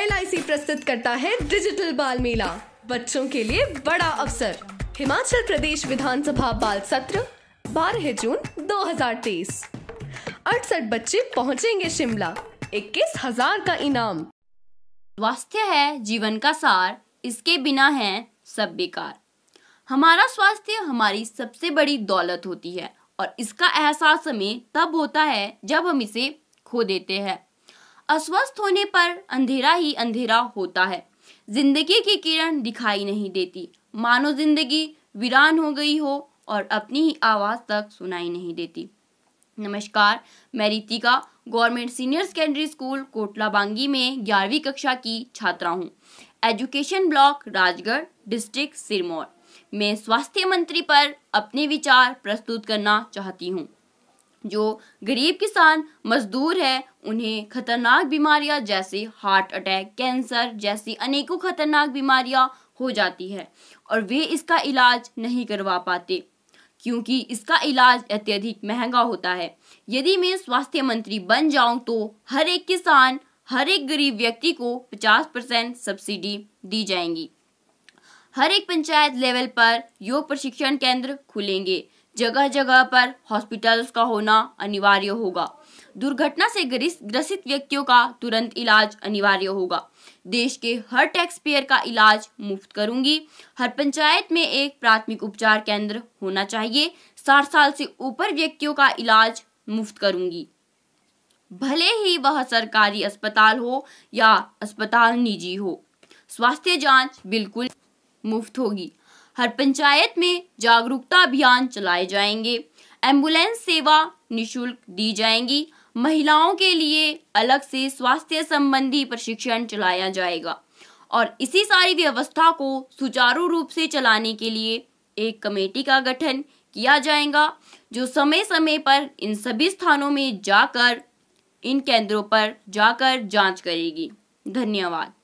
L प्रस्तुत करता है डिजिटल बाल मेला बच्चों के लिए बड़ा अवसर हिमाचल प्रदेश विधानसभा बाल सत्र 12 जून 2023 अड़सठ बच्चे पहुंचेंगे शिमला इक्कीस हजार का इनाम स्वास्थ्य है जीवन का सार इसके बिना है सब बेकार हमारा स्वास्थ्य हमारी सबसे बड़ी दौलत होती है और इसका एहसास हमें तब होता है जब हम इसे खो देते हैं अस्वस्थ होने पर अंधेरा ही अंधेरा होता है जिंदगी की किरण दिखाई नहीं देती मानो जिंदगी वीरान हो गई हो और अपनी ही आवाज़ तक सुनाई नहीं देती नमस्कार मैं Ritika government senior secondary school Kotla Bangi में ग्यारहवीं कक्षा की छात्रा हूँ education block Rajgarh district Sirmaur मैं स्वास्थ्य मंत्री पर अपने विचार प्रस्तुत करना चाहती हूँ जो गरीब किसान मजदूर है उन्हें खतरनाक बीमारियां जैसे हार्ट अटैक कैंसर जैसी अनेकों खतरनाक बीमारियां हो जाती है और वे इसका इलाज नहीं करवा पाते क्योंकि इसका इलाज अत्यधिक महंगा होता है यदि मैं स्वास्थ्य मंत्री बन जाऊं तो हर एक किसान हर एक गरीब व्यक्ति को 50 परसेंट सब्सिडी दी जाएंगी हर एक पंचायत लेवल पर योग प्रशिक्षण केंद्र खुलेंगे जगह जगह पर हॉस्पिटल्स का होना अनिवार्य होगा दुर्घटना से ग्रसित व्यक्तियों का तुरंत इलाज अनिवार्य होगा देश के हर टैक्स पेयर का इलाज मुफ्त करूंगी हर पंचायत में एक प्राथमिक उपचार केंद्र होना चाहिए साठ साल से ऊपर व्यक्तियों का इलाज मुफ्त करूंगी भले ही वह सरकारी अस्पताल हो या अस्पताल निजी हो स्वास्थ्य जांच बिल्कुल मुफ्त होगी हर पंचायत में जागरूकता अभियान चलाए जाएंगे एम्बुलेंस सेवा निशुल्क दी जाएंगी महिलाओं के लिए अलग से स्वास्थ्य संबंधी प्रशिक्षण चलाया जाएगा और इसी सारी व्यवस्था को सुचारू रूप से चलाने के लिए एक कमेटी का गठन किया जाएगा जो समय समय पर इन सभी स्थानों में जाकर इन केंद्रों पर जाकर जांच करेगी धन्यवाद